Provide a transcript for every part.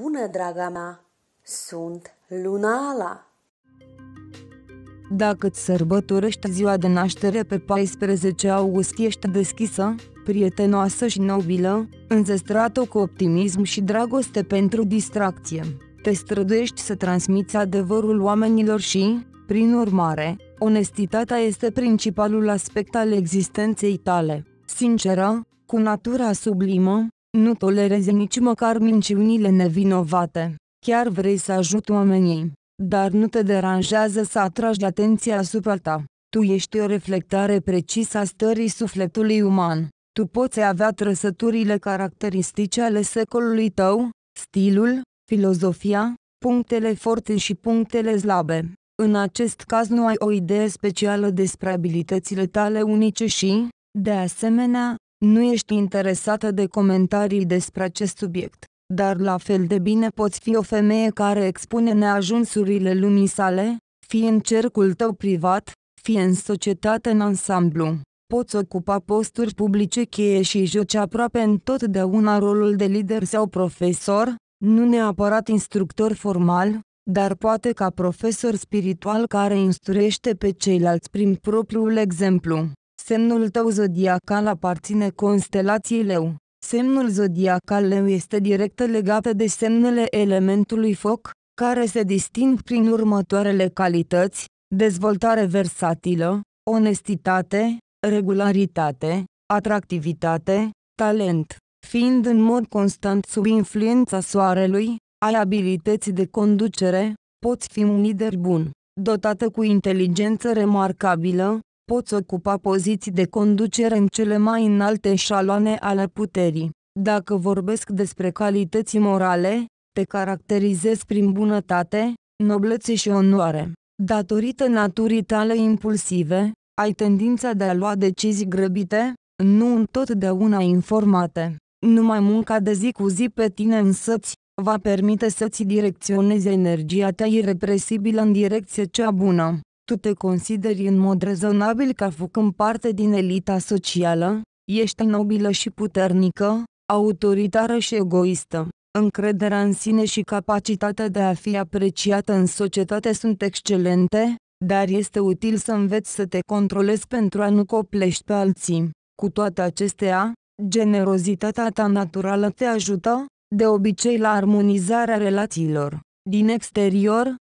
bună, draga mea! Sunt Lunala! Dacă îți sărbătorești ziua de naștere pe 14 august, ești deschisă, prietenoasă și nobilă, înzestrată cu optimism și dragoste pentru distracție. Te străduiești să transmiți adevărul oamenilor și, prin urmare, onestitatea este principalul aspect al existenței tale. Sinceră, cu natura sublimă, nu tolerezi nici măcar minciunile nevinovate. Chiar vrei să ajut oamenii, dar nu te deranjează să atragi atenția asupra ta. Tu ești o reflectare precisă a stării sufletului uman. Tu poți avea trăsăturile caracteristice ale secolului tău, stilul, filozofia, punctele forte și punctele slabe. În acest caz nu ai o idee specială despre abilitățile tale unice și, de asemenea, nu ești interesată de comentarii despre acest subiect, dar la fel de bine poți fi o femeie care expune neajunsurile lumii sale, fie în cercul tău privat, fie în societate în ansamblu. Poți ocupa posturi publice cheie și joci aproape întotdeauna rolul de lider sau profesor, nu neapărat instructor formal, dar poate ca profesor spiritual care instruiește pe ceilalți prin propriul exemplu. Semnul tău zodiacal aparține constelației leu. Semnul zodiacal leu este direct legat de semnele elementului foc, care se disting prin următoarele calități, dezvoltare versatilă, onestitate, regularitate, atractivitate, talent. Fiind în mod constant sub influența soarelui, ai abilități de conducere, poți fi un lider bun, dotată cu inteligență remarcabilă, poți ocupa poziții de conducere în cele mai înalte șaloane ale puterii. Dacă vorbesc despre calități morale, te caracterizez prin bunătate, noblețe și onoare. Datorită naturii tale impulsive, ai tendința de a lua decizii grăbite, nu întotdeauna informate. Numai munca de zi cu zi pe tine însăți, va permite să-ți direcționezi energia ta irepresibilă în direcție cea bună. Tu te consideri în mod rezonabil ca făcând parte din elita socială? Ești nobilă și puternică, autoritară și egoistă. Încrederea în sine și capacitatea de a fi apreciată în societate sunt excelente, dar este util să înveți să te controlezi pentru a nu coplești pe alții. Cu toate acestea, generozitatea ta naturală te ajută, de obicei la armonizarea relațiilor. Din exterior,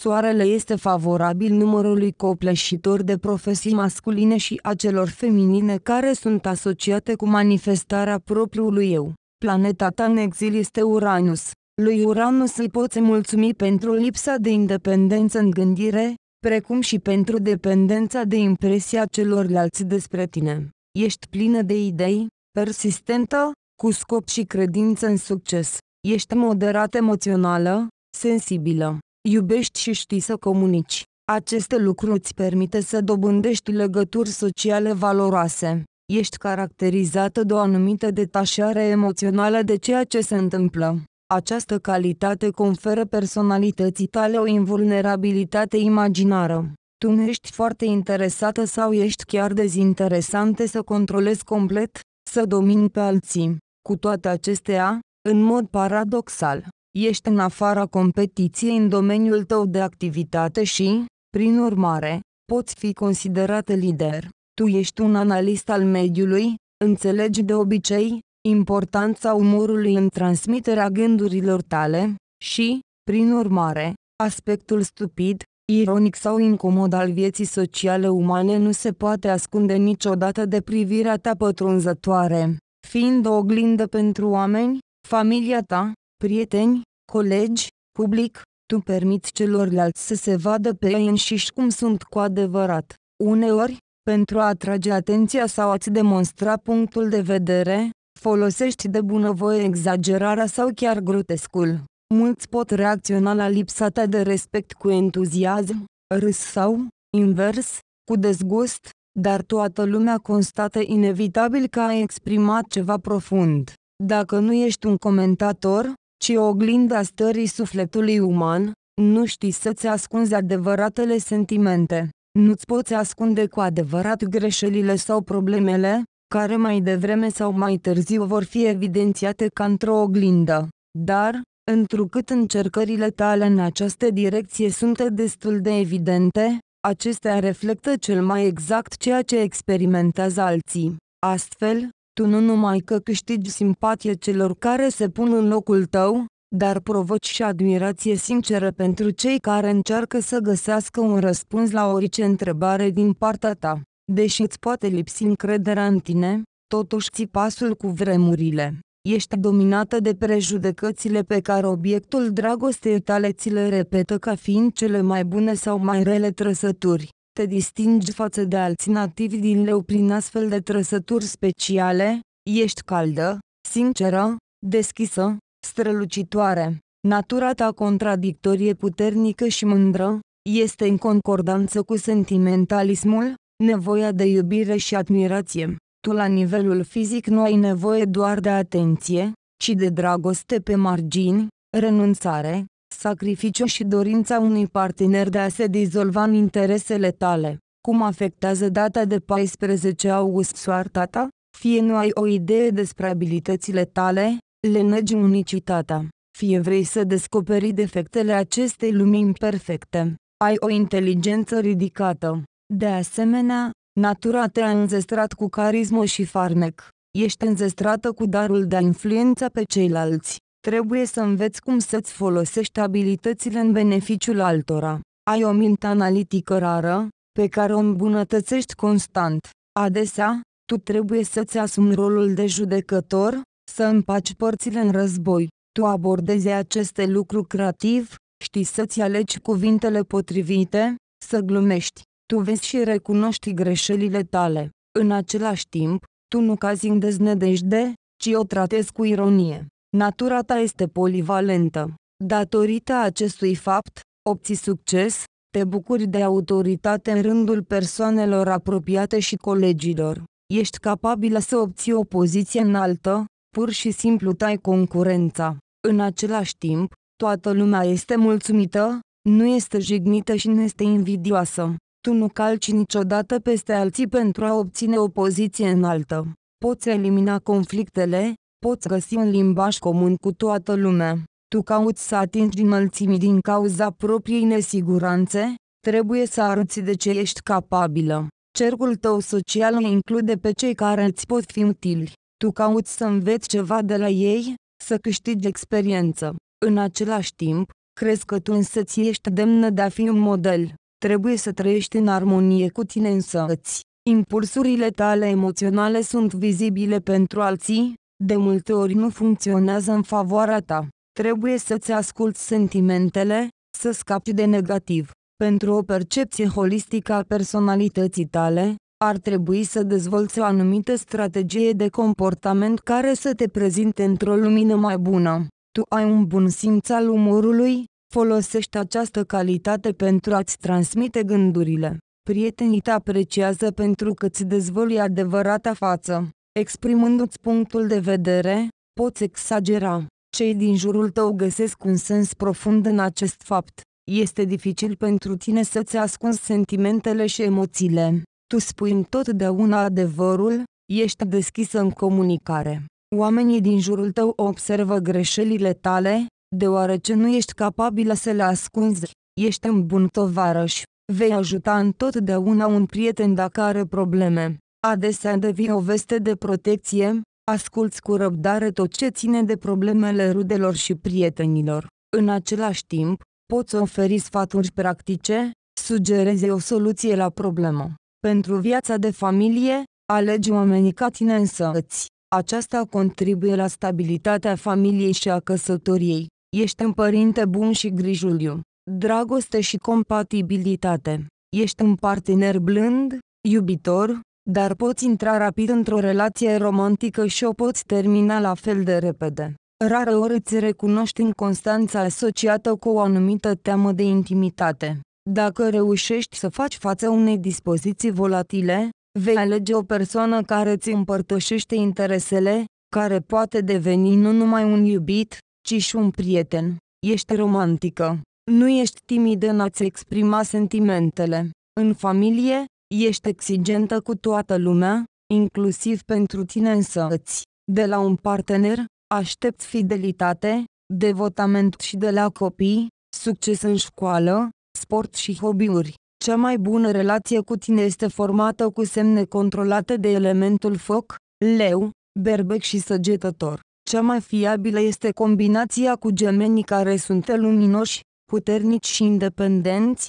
soarele este favorabil numărului copleșitor de profesii masculine și a celor feminine care sunt asociate cu manifestarea propriului eu. Planeta ta în exil este Uranus. Lui Uranus îi poți mulțumi pentru lipsa de independență în gândire, precum și pentru dependența de impresia celorlalți despre tine. Ești plină de idei, persistentă, cu scop și credință în succes. Ești moderat emoțională, sensibilă iubești și știi să comunici. Aceste lucruri îți permite să dobândești legături sociale valoroase. Ești caracterizată de o anumită detașare emoțională de ceea ce se întâmplă. Această calitate conferă personalității tale o invulnerabilitate imaginară. Tu nu ești foarte interesată sau ești chiar dezinteresante să controlezi complet, să domini pe alții. Cu toate acestea, în mod paradoxal, ești în afara competiției în domeniul tău de activitate și, prin urmare, poți fi considerat lider. Tu ești un analist al mediului, înțelegi de obicei importanța umorului în transmiterea gândurilor tale și, prin urmare, aspectul stupid, ironic sau incomod al vieții sociale umane nu se poate ascunde niciodată de privirea ta pătrunzătoare, fiind o oglindă pentru oameni, familia ta, prieteni, colegi, public, tu permiți celorlalți să se vadă pe ei înșiși cum sunt cu adevărat. Uneori, pentru a atrage atenția sau a-ți demonstra punctul de vedere, folosești de bunăvoie exagerarea sau chiar grotescul. Mulți pot reacționa la lipsa ta de respect cu entuziasm, râs sau, invers, cu dezgust, dar toată lumea constată inevitabil că ai exprimat ceva profund. Dacă nu ești un comentator, ci oglinda stării sufletului uman, nu știi să-ți ascunzi adevăratele sentimente. Nu-ți poți ascunde cu adevărat greșelile sau problemele, care mai devreme sau mai târziu vor fi evidențiate ca într-o oglindă. Dar, întrucât încercările tale în această direcție sunt destul de evidente, acestea reflectă cel mai exact ceea ce experimentează alții. Astfel, tu nu numai că câștigi simpatie celor care se pun în locul tău, dar provoci și admirație sinceră pentru cei care încearcă să găsească un răspuns la orice întrebare din partea ta. Deși îți poate lipsi încrederea în tine, totuși ții pasul cu vremurile. Ești dominată de prejudecățile pe care obiectul dragostei tale ți le repetă ca fiind cele mai bune sau mai rele trăsături te distingi față de alți nativi din leu prin astfel de trăsături speciale, ești caldă, sinceră, deschisă, strălucitoare. Natura ta contradictorie puternică și mândră, este în concordanță cu sentimentalismul, nevoia de iubire și admirație. Tu la nivelul fizic nu ai nevoie doar de atenție, ci de dragoste pe margini, renunțare, sacrificiu și dorința unui partener de a se dizolva în interesele tale. Cum afectează data de 14 august soarta ta? Fie nu ai o idee despre abilitățile tale, le negi unicitatea, fie vrei să descoperi defectele acestei lumi imperfecte. Ai o inteligență ridicată. De asemenea, natura te-a înzestrat cu carismă și farmec. Ești înzestrată cu darul de a influența pe ceilalți. Trebuie să înveți cum să-ți folosești abilitățile în beneficiul altora. Ai o minte analitică rară, pe care o îmbunătățești constant. Adesea, tu trebuie să-ți asumi rolul de judecător, să împaci părțile în război. Tu abordezi aceste lucruri creativ, știi să-ți alegi cuvintele potrivite, să glumești. Tu vezi și recunoști greșelile tale. În același timp, tu nu cazi în deznădejde, ci o tratezi cu ironie. Natura ta este polivalentă. Datorită acestui fapt, obții succes, te bucuri de autoritate în rândul persoanelor apropiate și colegilor. Ești capabilă să obții o poziție înaltă, pur și simplu tai concurența. În același timp, toată lumea este mulțumită, nu este jignită și nu este invidioasă. Tu nu calci niciodată peste alții pentru a obține o poziție înaltă. Poți elimina conflictele, poți găsi un limbaj comun cu toată lumea. Tu cauți să atingi înălțimii din cauza propriei nesiguranțe, trebuie să arăți de ce ești capabilă. Cercul tău social îi include pe cei care îți pot fi utili. Tu cauți să înveți ceva de la ei, să câștigi experiență. În același timp, crezi că tu ți ești demnă de a fi un model. Trebuie să trăiești în armonie cu tine însăți. Impulsurile tale emoționale sunt vizibile pentru alții, de multe ori nu funcționează în favoarea ta. Trebuie să-ți asculți sentimentele, să scapi de negativ. Pentru o percepție holistică a personalității tale, ar trebui să dezvolți o anumită strategie de comportament care să te prezinte într-o lumină mai bună. Tu ai un bun simț al umorului, folosești această calitate pentru a-ți transmite gândurile. Prietenii te apreciază pentru că îți dezvolui adevărata față. Exprimându-ți punctul de vedere, poți exagera. Cei din jurul tău găsesc un sens profund în acest fapt. Este dificil pentru tine să-ți ascunzi sentimentele și emoțiile. Tu spui întotdeauna adevărul, ești deschisă în comunicare. Oamenii din jurul tău observă greșelile tale, deoarece nu ești capabilă să le ascunzi. Ești un bun tovarăș. Vei ajuta întotdeauna un prieten dacă are probleme adesea devii o veste de protecție, asculți cu răbdare tot ce ține de problemele rudelor și prietenilor. În același timp, poți oferi sfaturi practice, sugerezi o soluție la problemă. Pentru viața de familie, alegi oamenii ca tine însăți. Aceasta contribuie la stabilitatea familiei și a căsătoriei. Ești un părinte bun și grijuliu. Dragoste și compatibilitate. Ești un partener blând, iubitor, dar poți intra rapid într-o relație romantică și o poți termina la fel de repede. Rară ori îți recunoști în constanța asociată cu o anumită teamă de intimitate. Dacă reușești să faci față unei dispoziții volatile, vei alege o persoană care îți împărtășește interesele, care poate deveni nu numai un iubit, ci și un prieten. Ești romantică. Nu ești timidă în a-ți exprima sentimentele. În familie, Ești exigentă cu toată lumea, inclusiv pentru tine însăți. De la un partener, aștepți fidelitate, devotament și de la copii, succes în școală, sport și hobby-uri. Cea mai bună relație cu tine este formată cu semne controlate de elementul foc, leu, berbec și săgetător. Cea mai fiabilă este combinația cu gemenii care sunt luminoși, puternici și independenți,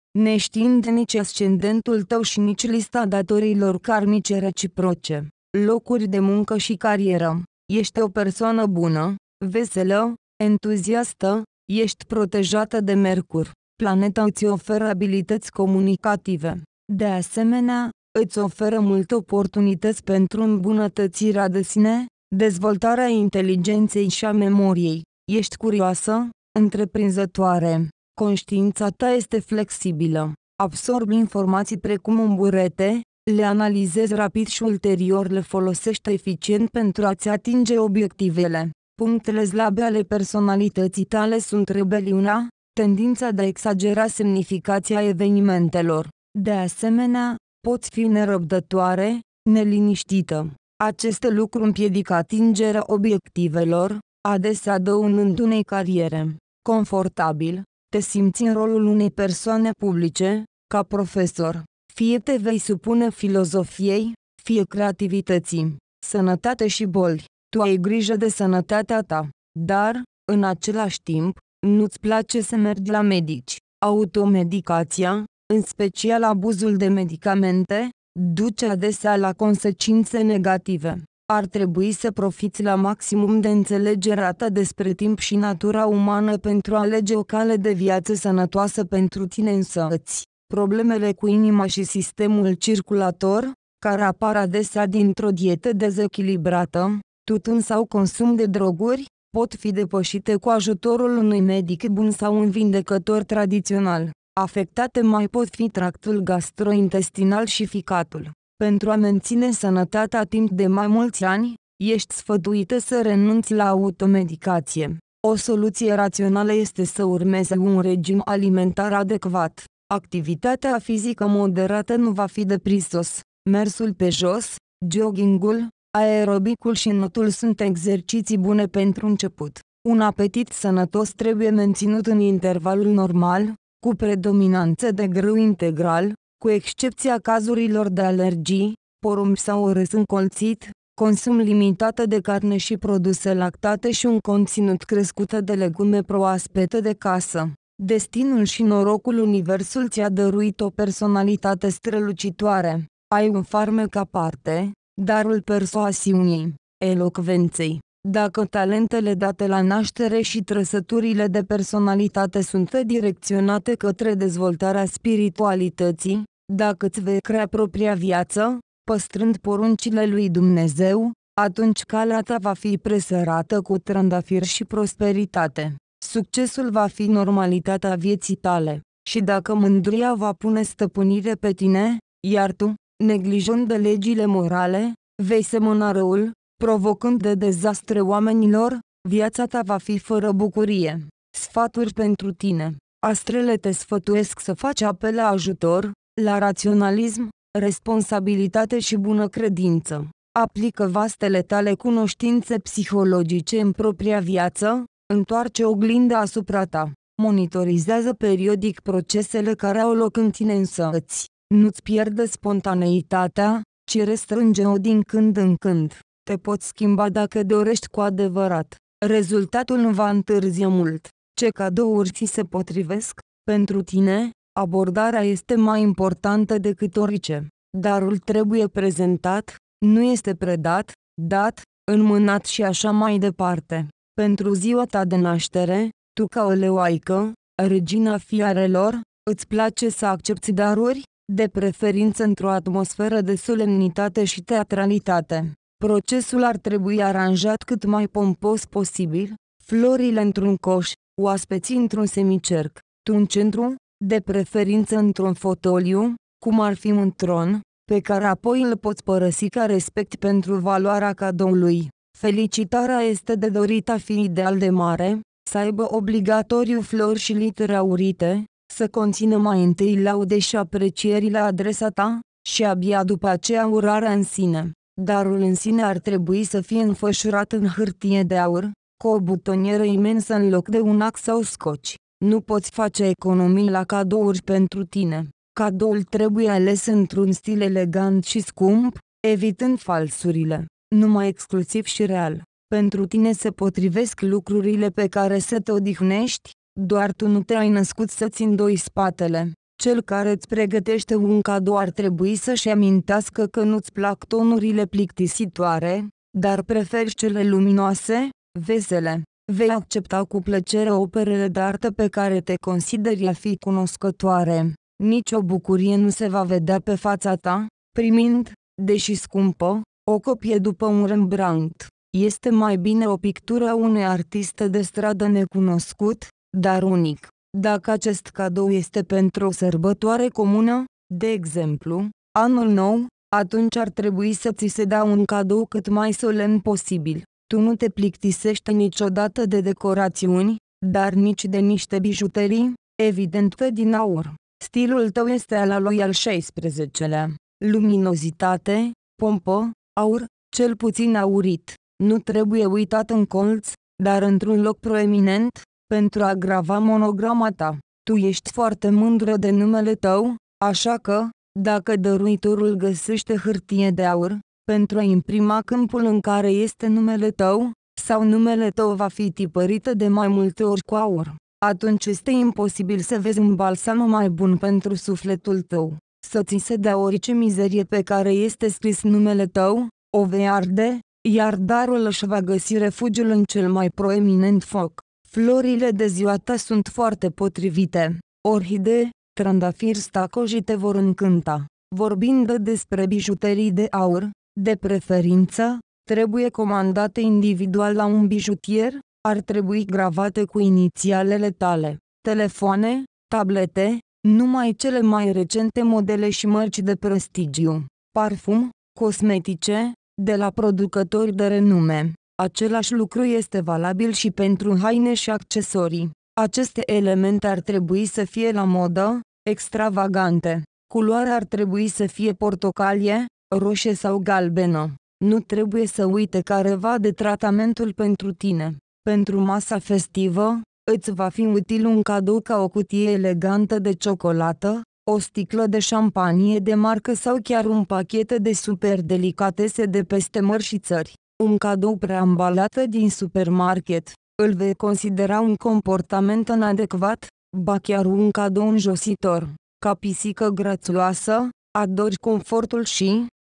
neștiind nici ascendentul tău și nici lista datorilor karmice reciproce, locuri de muncă și carieră. Ești o persoană bună, veselă, entuziastă, ești protejată de Mercur. Planeta îți oferă abilități comunicative. De asemenea, îți oferă multe oportunități pentru îmbunătățirea de sine, dezvoltarea inteligenței și a memoriei. Ești curioasă, întreprinzătoare, Conștiința ta este flexibilă. Absorbi informații precum un burete, le analizezi rapid și ulterior le folosești eficient pentru a-ți atinge obiectivele. Punctele slabe ale personalității tale sunt rebeliunea, tendința de a exagera semnificația evenimentelor. De asemenea, poți fi nerăbdătoare, neliniștită. Aceste lucruri împiedică atingerea obiectivelor, adesea dăunând unei cariere. Confortabil, te simți în rolul unei persoane publice, ca profesor. Fie te vei supune filozofiei, fie creativității, sănătate și boli. Tu ai grijă de sănătatea ta, dar, în același timp, nu-ți place să mergi la medici. Automedicația, în special abuzul de medicamente, duce adesea la consecințe negative ar trebui să profiți la maximum de înțelegerea ta despre timp și natura umană pentru a alege o cale de viață sănătoasă pentru tine însăți. Problemele cu inima și sistemul circulator, care apar adesea dintr-o dietă dezechilibrată, tutun sau consum de droguri, pot fi depășite cu ajutorul unui medic bun sau un vindecător tradițional. Afectate mai pot fi tractul gastrointestinal și ficatul. Pentru a menține sănătatea timp de mai mulți ani, ești sfătuită să renunți la automedicație. O soluție rațională este să urmeze un regim alimentar adecvat. Activitatea fizică moderată nu va fi deprisos. Mersul pe jos, joggingul, aerobicul și notul sunt exerciții bune pentru început. Un apetit sănătos trebuie menținut în intervalul normal, cu predominanță de grâu integral, cu excepția cazurilor de alergii, porumb sau orez încolțit, consum limitată de carne și produse lactate și un conținut crescut de legume proaspete de casă. Destinul și norocul universul ți-a dăruit o personalitate strălucitoare. Ai un farmec aparte, darul persoasiunii, elocvenței. Dacă talentele date la naștere și trăsăturile de personalitate sunt direcționate către dezvoltarea spiritualității, dacă îți vei crea propria viață, păstrând poruncile lui Dumnezeu, atunci calea ta va fi presărată cu trandafir și prosperitate. Succesul va fi normalitatea vieții tale. Și dacă mândria va pune stăpânire pe tine, iar tu, neglijând de legile morale, vei semăna răul, provocând de dezastre oamenilor, viața ta va fi fără bucurie. Sfaturi pentru tine. Astrele te sfătuiesc să faci apel la ajutor, la raționalism, responsabilitate și bună credință. Aplică vastele tale cunoștințe psihologice în propria viață, întoarce oglinda asupra ta. Monitorizează periodic procesele care au loc în tine îți. Nu-ți pierde spontaneitatea, ci restrânge-o din când în când. Te poți schimba dacă dorești cu adevărat. Rezultatul nu va întârzia mult. Ce cadouri ți se potrivesc pentru tine, Abordarea este mai importantă decât orice. Darul trebuie prezentat, nu este predat, dat, înmânat și așa mai departe. Pentru ziua ta de naștere, tu ca o leoaică, regina fiarelor, îți place să accepti daruri, de preferință într-o atmosferă de solemnitate și teatralitate. Procesul ar trebui aranjat cât mai pompos posibil, florile într-un coș, oaspeții într-un semicerc, tu în centru, de preferință într-un fotoliu, cum ar fi un tron, pe care apoi îl poți părăsi ca respect pentru valoarea cadoului. Felicitarea este de dorit a fi ideal de mare, să aibă obligatoriu flori și litere aurite, să conțină mai întâi laude și aprecieri la adresa ta, și abia după aceea urarea în sine. Darul în sine ar trebui să fie înfășurat în hârtie de aur, cu o butonieră imensă în loc de un ax sau scoci. Nu poți face economii la cadouri pentru tine. Cadoul trebuie ales într-un stil elegant și scump, evitând falsurile, numai exclusiv și real. Pentru tine se potrivesc lucrurile pe care să te odihnești, doar tu nu te-ai născut să-ți îndoi spatele. Cel care îți pregătește un cadou ar trebui să-și amintească că nu-ți plac tonurile plictisitoare, dar preferi cele luminoase, vesele. Vei accepta cu plăcere operele de artă pe care te consideri a fi cunoscătoare. Nici o bucurie nu se va vedea pe fața ta, primind, deși scumpă, o copie după un Rembrandt. Este mai bine o pictură a unei artiste de stradă necunoscut, dar unic. Dacă acest cadou este pentru o sărbătoare comună, de exemplu, anul nou, atunci ar trebui să ți se dea un cadou cât mai solemn posibil. Tu nu te plictisești niciodată de decorațiuni, dar nici de niște bijuterii, evident că din aur. Stilul tău este al lui al XVI-lea. Luminozitate, pompă, aur, cel puțin aurit. Nu trebuie uitat în colț, dar într-un loc proeminent, pentru a grava monograma ta. Tu ești foarte mândră de numele tău, așa că, dacă dăruitorul găsește hârtie de aur, pentru a imprima câmpul în care este numele tău, sau numele tău va fi tipărită de mai multe ori cu aur. Atunci este imposibil să vezi un balsam mai bun pentru sufletul tău. Să ți se dea orice mizerie pe care este scris numele tău, o vei arde, iar darul își va găsi refugiul în cel mai proeminent foc. Florile de ziua ta sunt foarte potrivite. Orhidee, trandafiri stacojite vor încânta. Vorbind despre bijuterii de aur, de preferință, trebuie comandate individual la un bijutier, ar trebui gravate cu inițialele tale. Telefoane, tablete, numai cele mai recente modele și mărci de prestigiu. Parfum, cosmetice, de la producători de renume. Același lucru este valabil și pentru haine și accesorii. Aceste elemente ar trebui să fie la modă, extravagante. Culoarea ar trebui să fie portocalie, roșie sau galbenă. Nu trebuie să uite careva de tratamentul pentru tine. Pentru masa festivă, îți va fi util un cadou ca o cutie elegantă de ciocolată, o sticlă de șampanie de marcă sau chiar un pachet de super delicatese de peste mări și țări. Un cadou preambalată din supermarket, îl vei considera un comportament inadecvat, ba chiar un cadou înjositor. Ca pisică grațioasă, adori confortul și,